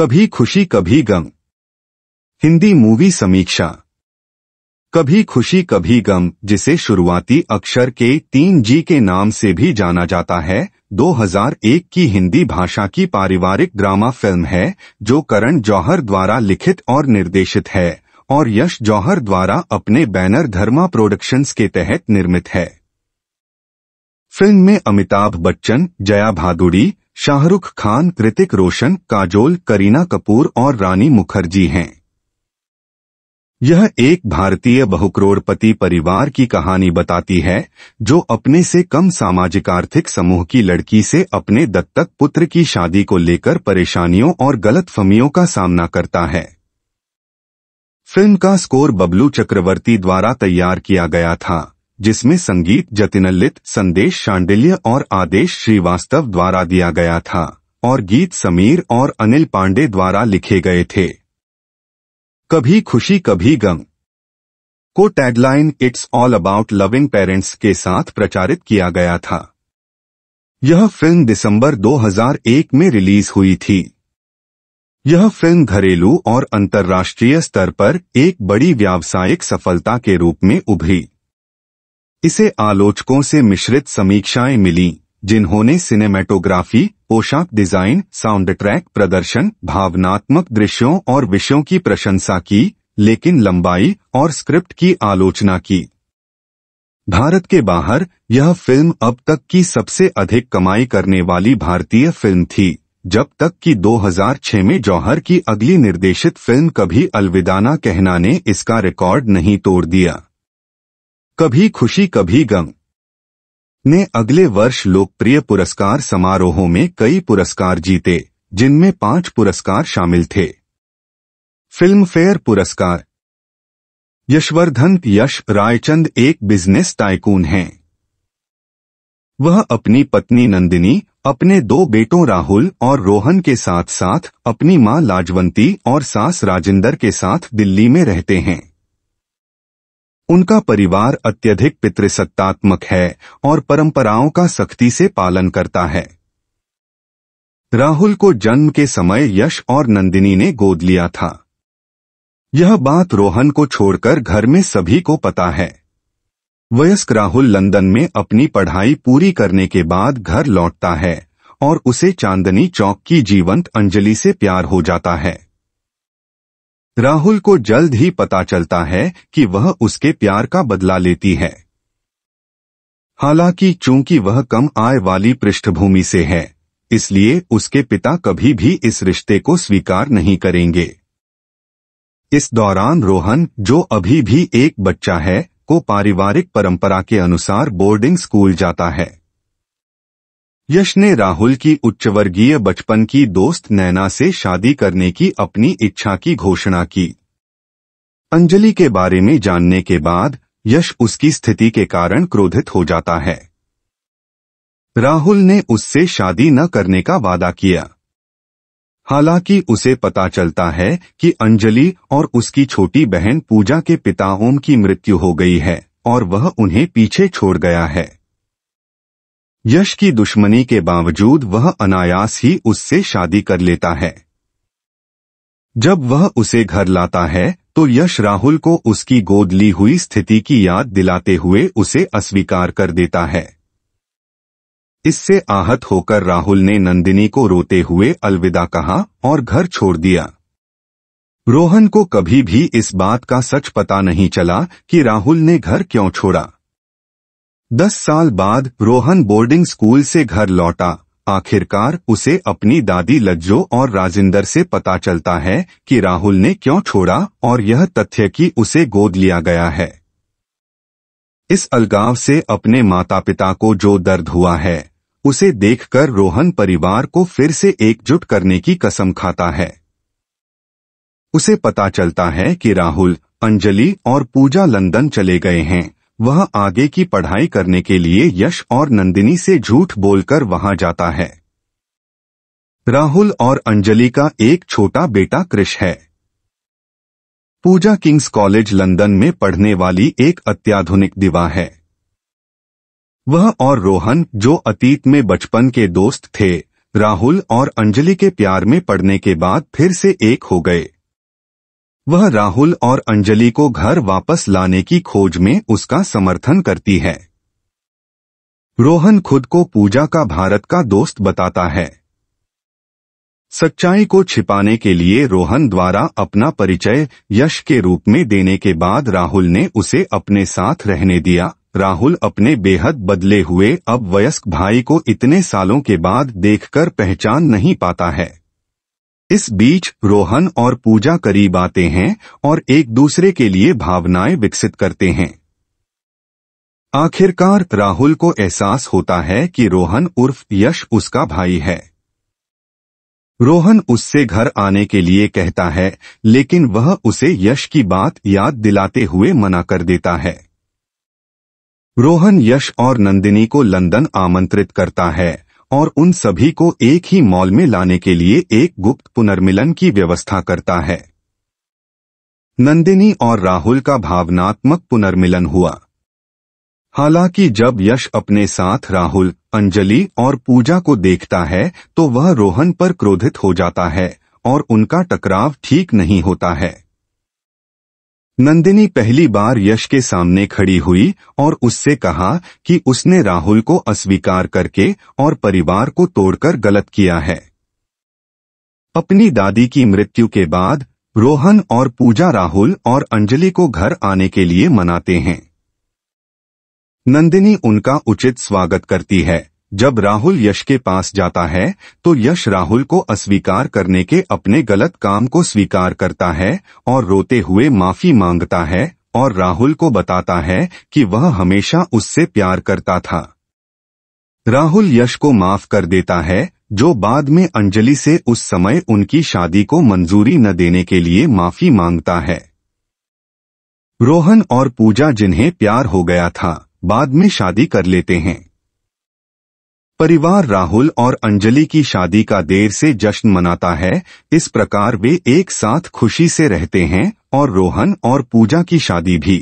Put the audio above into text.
कभी खुशी कभी गम हिंदी मूवी समीक्षा कभी खुशी कभी गम जिसे शुरुआती अक्षर के तीन जी के नाम से भी जाना जाता है 2001 की हिंदी भाषा की पारिवारिक ड्रामा फिल्म है जो करण जौहर द्वारा लिखित और निर्देशित है और यश जौहर द्वारा अपने बैनर धर्मा प्रोडक्शंस के तहत निर्मित है फिल्म में अमिताभ बच्चन जया भादुड़ी शाहरुख खान कृतिक रोशन काजोल करीना कपूर और रानी मुखर्जी हैं यह एक भारतीय बहुकरोड़पति परिवार की कहानी बताती है जो अपने से कम सामाजिक आर्थिक समूह की लड़की से अपने दत्तक पुत्र की शादी को लेकर परेशानियों और गलतफहमियों का सामना करता है फिल्म का स्कोर बबलू चक्रवर्ती द्वारा तैयार किया गया था जिसमें संगीत जतिनलित संदेश शांडिल्य और आदेश श्रीवास्तव द्वारा दिया गया था और गीत समीर और अनिल पांडे द्वारा लिखे गए थे कभी खुशी कभी गम को tagline it's all about loving parents के साथ प्रचारित किया गया था यह फिल्म दिसंबर 2001 में रिलीज हुई थी यह फिल्म घरेलू और अंतर्राष्ट्रीय स्तर पर एक बड़ी व्यावसायिक सफलता के रूप में उभरी इसे आलोचकों से मिश्रित समीक्षाएं मिली जिन्होंने सिनेमेटोग्राफी पोशाक डिजाइन साउंड ट्रैक प्रदर्शन भावनात्मक दृश्यों और विषयों की प्रशंसा की लेकिन लंबाई और स्क्रिप्ट की आलोचना की भारत के बाहर यह फिल्म अब तक की सबसे अधिक कमाई करने वाली भारतीय फिल्म थी जब तक कि 2006 में जौहर की अगली निर्देशित फिल्म कभी अलविदाना कहना ने इसका रिकॉर्ड नहीं तोड़ दिया कभी खुशी कभी गम ने अगले वर्ष लोकप्रिय पुरस्कार समारोहों में कई पुरस्कार जीते जिनमें पांच पुरस्कार शामिल थे फिल्म फेयर पुरस्कार यशवर्धन यश रायचंद एक बिजनेस टाइकून हैं वह अपनी पत्नी नंदिनी अपने दो बेटों राहुल और रोहन के साथ साथ अपनी मां लाजवंती और सास राजेंद्र के साथ दिल्ली में रहते हैं उनका परिवार अत्यधिक पितृसत्तात्मक है और परंपराओं का सख्ती से पालन करता है राहुल को जन्म के समय यश और नंदिनी ने गोद लिया था यह बात रोहन को छोड़कर घर में सभी को पता है वयस्क राहुल लंदन में अपनी पढ़ाई पूरी करने के बाद घर लौटता है और उसे चांदनी चौक की जीवंत अंजलि से प्यार हो जाता है राहुल को जल्द ही पता चलता है कि वह उसके प्यार का बदला लेती है हालांकि चूंकि वह कम आय वाली पृष्ठभूमि से है इसलिए उसके पिता कभी भी इस रिश्ते को स्वीकार नहीं करेंगे इस दौरान रोहन जो अभी भी एक बच्चा है को पारिवारिक परंपरा के अनुसार बोर्डिंग स्कूल जाता है यश ने राहुल की उच्चवर्गीय बचपन की दोस्त नैना से शादी करने की अपनी इच्छा की घोषणा की अंजलि के बारे में जानने के बाद यश उसकी स्थिति के कारण क्रोधित हो जाता है राहुल ने उससे शादी न करने का वादा किया हालांकि उसे पता चलता है कि अंजलि और उसकी छोटी बहन पूजा के पिता ओम की मृत्यु हो गई है और वह उन्हें पीछे छोड़ गया है यश की दुश्मनी के बावजूद वह अनायास ही उससे शादी कर लेता है जब वह उसे घर लाता है तो यश राहुल को उसकी गोद ली हुई स्थिति की याद दिलाते हुए उसे अस्वीकार कर देता है इससे आहत होकर राहुल ने नंदिनी को रोते हुए अलविदा कहा और घर छोड़ दिया रोहन को कभी भी इस बात का सच पता नहीं चला कि राहुल ने घर क्यों छोड़ा दस साल बाद रोहन बोर्डिंग स्कूल से घर लौटा आखिरकार उसे अपनी दादी लज्जो और राजिंदर से पता चलता है कि राहुल ने क्यों छोड़ा और यह तथ्य कि उसे गोद लिया गया है इस अलगाव से अपने माता पिता को जो दर्द हुआ है उसे देखकर रोहन परिवार को फिर से एकजुट करने की कसम खाता है उसे पता चलता है कि राहुल अंजलि और पूजा लंदन चले गए हैं वह आगे की पढ़ाई करने के लिए यश और नंदिनी से झूठ बोलकर वहां जाता है राहुल और अंजलि का एक छोटा बेटा कृष है पूजा किंग्स कॉलेज लंदन में पढ़ने वाली एक अत्याधुनिक दिवा है वह और रोहन जो अतीत में बचपन के दोस्त थे राहुल और अंजलि के प्यार में पढ़ने के बाद फिर से एक हो गए वह राहुल और अंजलि को घर वापस लाने की खोज में उसका समर्थन करती है रोहन खुद को पूजा का भारत का दोस्त बताता है सच्चाई को छिपाने के लिए रोहन द्वारा अपना परिचय यश के रूप में देने के बाद राहुल ने उसे अपने साथ रहने दिया राहुल अपने बेहद बदले हुए अब वयस्क भाई को इतने सालों के बाद देखकर पहचान नहीं पाता है इस बीच रोहन और पूजा करीब आते हैं और एक दूसरे के लिए भावनाएं विकसित करते हैं आखिरकार राहुल को एहसास होता है कि रोहन उर्फ यश उसका भाई है रोहन उससे घर आने के लिए कहता है लेकिन वह उसे यश की बात याद दिलाते हुए मना कर देता है रोहन यश और नंदिनी को लंदन आमंत्रित करता है और उन सभी को एक ही मॉल में लाने के लिए एक गुप्त पुनर्मिलन की व्यवस्था करता है नंदिनी और राहुल का भावनात्मक पुनर्मिलन हुआ हालांकि जब यश अपने साथ राहुल अंजलि और पूजा को देखता है तो वह रोहन पर क्रोधित हो जाता है और उनका टकराव ठीक नहीं होता है नंदिनी पहली बार यश के सामने खड़ी हुई और उससे कहा कि उसने राहुल को अस्वीकार करके और परिवार को तोड़कर गलत किया है अपनी दादी की मृत्यु के बाद रोहन और पूजा राहुल और अंजलि को घर आने के लिए मनाते हैं नंदिनी उनका उचित स्वागत करती है जब राहुल यश के पास जाता है तो यश राहुल को अस्वीकार करने के अपने गलत काम को स्वीकार करता है और रोते हुए माफी मांगता है और राहुल को बताता है कि वह हमेशा उससे प्यार करता था राहुल यश को माफ कर देता है जो बाद में अंजलि से उस समय उनकी शादी को मंजूरी न देने के लिए माफी मांगता है रोहन और पूजा जिन्हें प्यार हो गया था बाद में शादी कर लेते हैं परिवार राहुल और अंजलि की शादी का देर से जश्न मनाता है इस प्रकार वे एक साथ खुशी से रहते हैं और रोहन और पूजा की शादी भी